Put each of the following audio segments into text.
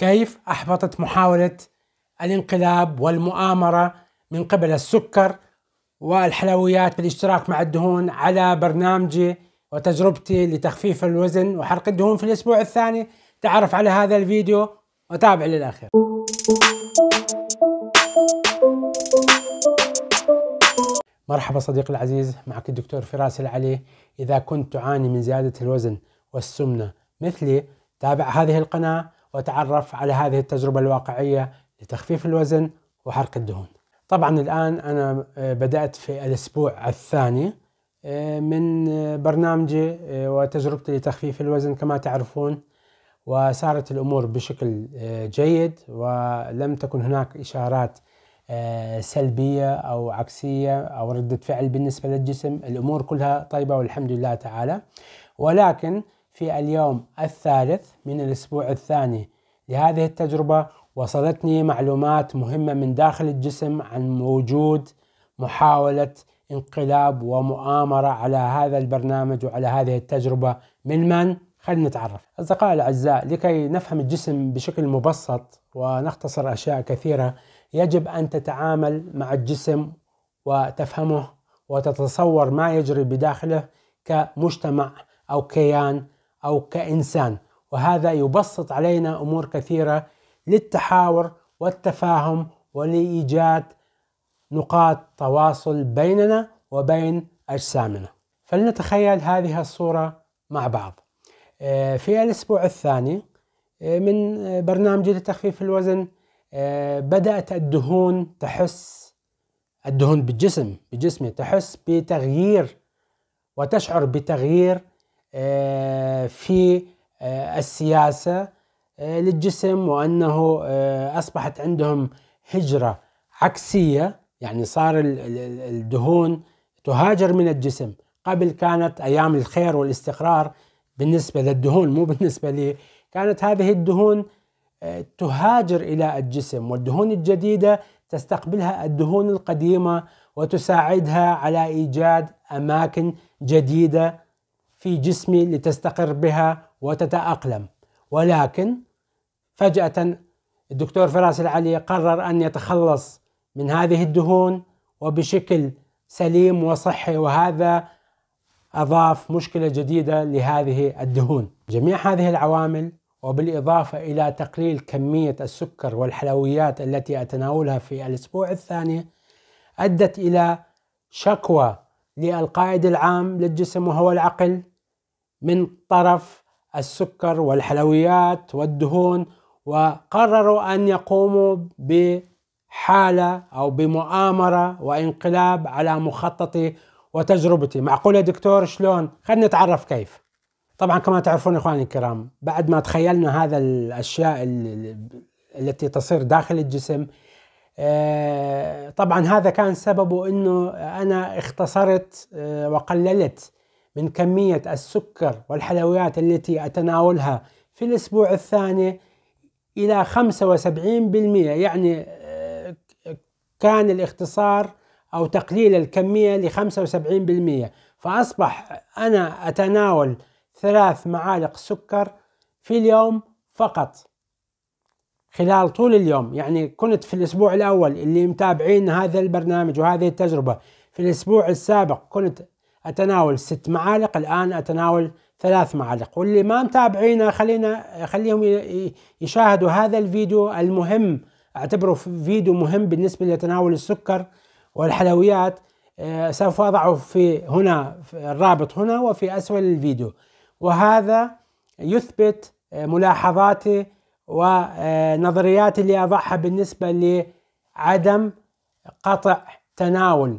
كيف أحبطت محاولة الانقلاب والمؤامرة من قبل السكر والحلويات بالاشتراك مع الدهون على برنامجي وتجربتي لتخفيف الوزن وحرق الدهون في الأسبوع الثاني تعرف على هذا الفيديو وتابع للأخير مرحبا صديقي العزيز معك الدكتور فراس العلي إذا كنت تعاني من زيادة الوزن والسمنة مثلي تابع هذه القناة وتعرف على هذه التجربة الواقعية لتخفيف الوزن وحرق الدهون طبعا الآن أنا آه، بدأت في الأسبوع الثاني آه، من آه، برنامجي وتجربتي لتخفيف الوزن كما تعرفون وصارت الأمور بشكل جيد ولم تكن هناك إشارات سلبية أو عكسية أو ردة فعل بالنسبة للجسم الأمور كلها طيبة والحمد لله تعالى ولكن في اليوم الثالث من الأسبوع الثاني لهذه التجربة وصلتني معلومات مهمة من داخل الجسم عن وجود محاولة انقلاب ومؤامرة على هذا البرنامج وعلى هذه التجربة من من؟ خلينا نتعرف أصدقائي الأعزاء لكي نفهم الجسم بشكل مبسط ونختصر أشياء كثيرة يجب أن تتعامل مع الجسم وتفهمه وتتصور ما يجري بداخله كمجتمع أو كيان أو كإنسان وهذا يبسط علينا أمور كثيرة للتحاور والتفاهم ولإيجاد نقاط تواصل بيننا وبين أجسامنا فلنتخيل هذه الصورة مع بعض آه، في الأسبوع الثاني آه، من برنامجي لتخفيف الوزن آه، بدأت الدهون تحس الدهون بالجسم بجسمي تحس بتغيير وتشعر بتغيير آه، في آه، السياسة آه، للجسم وأنه أصبحت عندهم هجرة عكسية يعني صار الدهون تهاجر من الجسم قبل كانت أيام الخير والاستقرار بالنسبة للدهون مو بالنسبة لي كانت هذه الدهون تهاجر إلى الجسم والدهون الجديدة تستقبلها الدهون القديمة وتساعدها على إيجاد أماكن جديدة في جسمي لتستقر بها وتتأقلم ولكن فجأة الدكتور فراس العلي قرر أن يتخلص من هذه الدهون وبشكل سليم وصحي وهذا أضاف مشكلة جديدة لهذه الدهون جميع هذه العوامل وبالإضافة إلى تقليل كمية السكر والحلويات التي أتناولها في الأسبوع الثاني أدت إلى شكوى للقائد العام للجسم وهو العقل من طرف السكر والحلويات والدهون وقرروا ان يقوموا بحاله او بمؤامره وانقلاب على مخططي وتجربتي معقول يا دكتور شلون خلينا نتعرف كيف طبعا كما تعرفون اخواني الكرام بعد ما تخيلنا هذا الاشياء التي تصير داخل الجسم آه، طبعا هذا كان سببه انه انا اختصرت آه، وقللت من كمية السكر والحلويات التي أتناولها في الأسبوع الثاني إلى 75% يعني آه، كان الاختصار أو تقليل الكمية ل 75% فأصبح أنا أتناول ثلاث معالق سكر في اليوم فقط خلال طول اليوم يعني كنت في الأسبوع الأول اللي متابعين هذا البرنامج وهذه التجربة في الأسبوع السابق كنت أتناول ست معالق الآن أتناول ثلاث معالق واللي ما متابعينا خلينا خليهم يشاهدوا هذا الفيديو المهم اعتبره فيديو مهم بالنسبة لتناول السكر والحلويات آه، سوف أضعه في هنا في الرابط هنا وفي أسفل الفيديو وهذا يثبت آه، ملاحظاتي ونظرياتي آه، اللي أضعها بالنسبة لعدم قطع تناول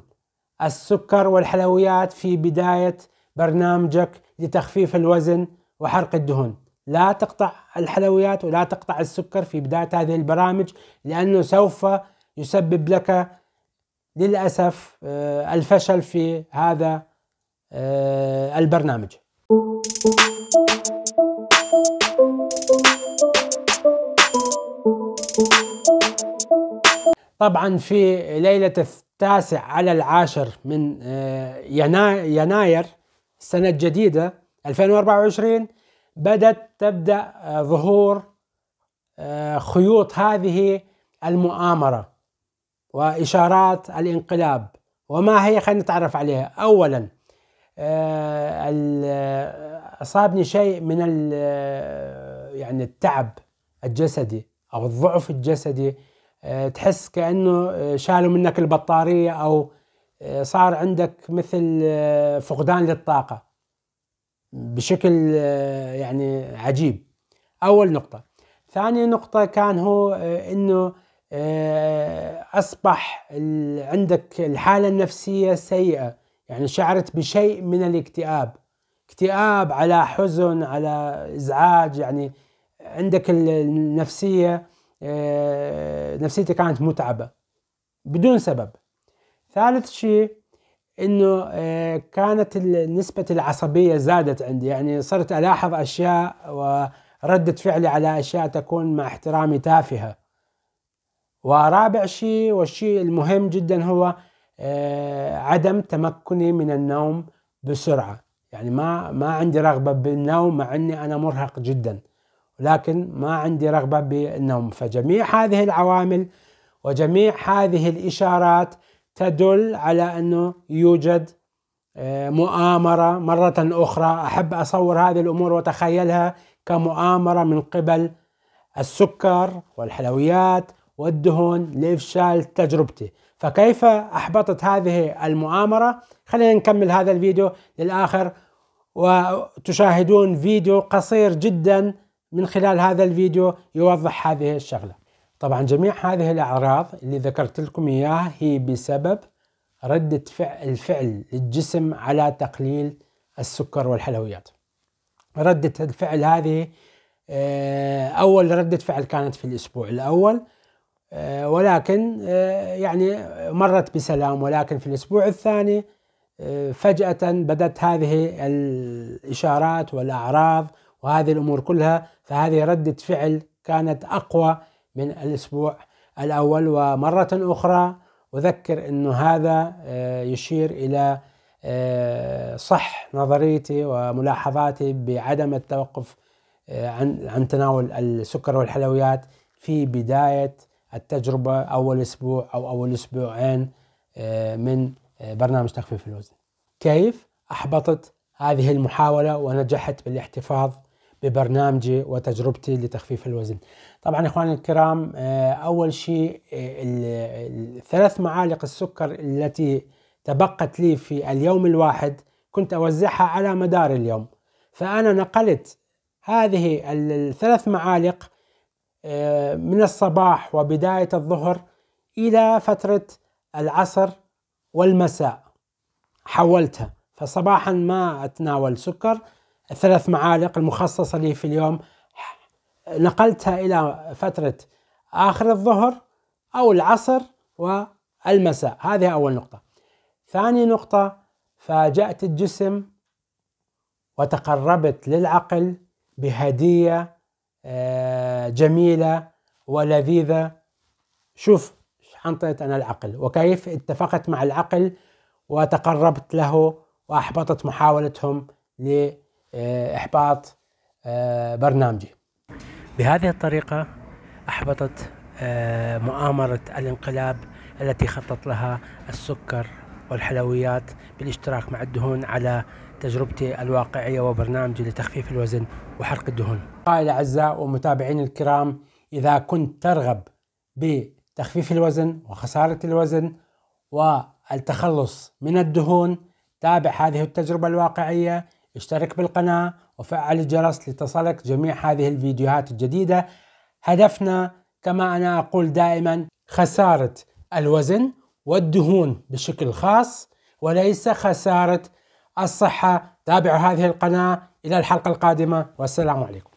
السكر والحلويات في بداية برنامجك لتخفيف الوزن وحرق الدهون لا تقطع الحلويات ولا تقطع السكر في بداية هذه البرامج لأنه سوف يسبب لك للأسف آه، الفشل في هذا آه، البرنامج طبعا في ليلة التاسع على العاشر من آه، يناير السنة الجديدة 2024 بدت تبدأ آه، ظهور آه، خيوط هذه المؤامرة وإشارات الانقلاب وما هي خلينا نتعرف عليها أولا أصابني شيء من يعني التعب الجسدي أو الضعف الجسدي آه، تحس كانه آه، شالوا منك البطاريه او آه، صار عندك مثل فقدان للطاقه بشكل يعني عجيب اول نقطه ثاني نقطه كان هو انه اصبح عندك الحاله النفسيه سيئه يعني شعرت بشيء من الاكتئاب اكتئاب على حزن على ازعاج يعني عندك النفسيه آه، نفسيتي كانت متعبة بدون سبب ثالث شيء انه آه، كانت نسبة العصبية زادت عندي يعني صرت الاحظ اشياء وردة فعلي على اشياء تكون مع احترامي تافهة ورابع شيء والشيء المهم جدا هو آه، عدم تمكني من النوم بسرعة يعني ما ما عندي رغبة بالنوم مع اني انا مرهق جدا لكن ما عندي رغبة بالنوم فجميع هذه العوامل وجميع هذه الإشارات تدل على أنه يوجد آه، مؤامرة مرة أخرى أحب أصور هذه الأمور وتخيلها كمؤامرة من قبل السكر والحلويات والدهون لإفشال تجربتي فكيف أحبطت هذه المؤامرة خلينا نكمل هذا الفيديو للآخر وتشاهدون فيديو قصير جدا من خلال هذا الفيديو يوضح هذه الشغلة طبعا جميع هذه الأعراض اللي ذكرت لكم إياها هي بسبب ردة فعل الفعل للجسم على تقليل السكر والحلويات ردة الفعل هذه آه، أول ردة فعل كانت في الأسبوع الأول آه، ولكن آه، يعني مرت بسلام ولكن في الأسبوع الثاني فجأة بدأت هذه الإشارات والأعراض وهذه الامور كلها فهذه رده فعل كانت اقوى من الاسبوع الاول ومره اخرى اذكر انه هذا آه، يشير الى آه، صح نظريتي وملاحظاتي بعدم التوقف آه، عن عن تناول السكر والحلويات في بدايه التجربه اول اسبوع او اول اسبوعين من برنامج تخفيف الوزن. كيف احبطت هذه المحاوله ونجحت بالاحتفاظ ببرنامجي وتجربتي لتخفيف الوزن طبعا إخواني الكرام آه، أول شيء آه، الثلاث معالق السكر التي تبقت لي في اليوم الواحد كنت أوزعها على مدار اليوم فأنا نقلت هذه الثلاث معالق آه، من الصباح وبداية الظهر إلى فترة العصر والمساء حولتها فصباحا ما أتناول سكر الثلاث معالق المخصصة لي في اليوم نقلتها إلى فترة آخر الظهر أو العصر والمساء هذه أول نقطة ثاني نقطة فاجأت الجسم وتقربت للعقل بهدية آه، جميلة ولذيذة شوف حنطيت أنا العقل وكيف اتفقت مع العقل وتقربت له وأحبطت محاولتهم آه، إحباط آه، برنامجي بهذه الطريقة أحبطت آه، مؤامرة الانقلاب التي خطط لها السكر والحلويات بالاشتراك مع الدهون على تجربتي الواقعية وبرنامجي لتخفيف الوزن وحرق الدهون قائل أعزاء ومتابعين الكرام إذا كنت ترغب بتخفيف الوزن وخسارة الوزن والتخلص من الدهون تابع هذه التجربة الواقعية اشترك بالقناة وفعل الجرس لتصلك جميع هذه الفيديوهات الجديدة هدفنا كما أنا أقول دائما خسارة الوزن والدهون بشكل خاص وليس خسارة الصحة تابعوا هذه القناة إلى الحلقة القادمة والسلام عليكم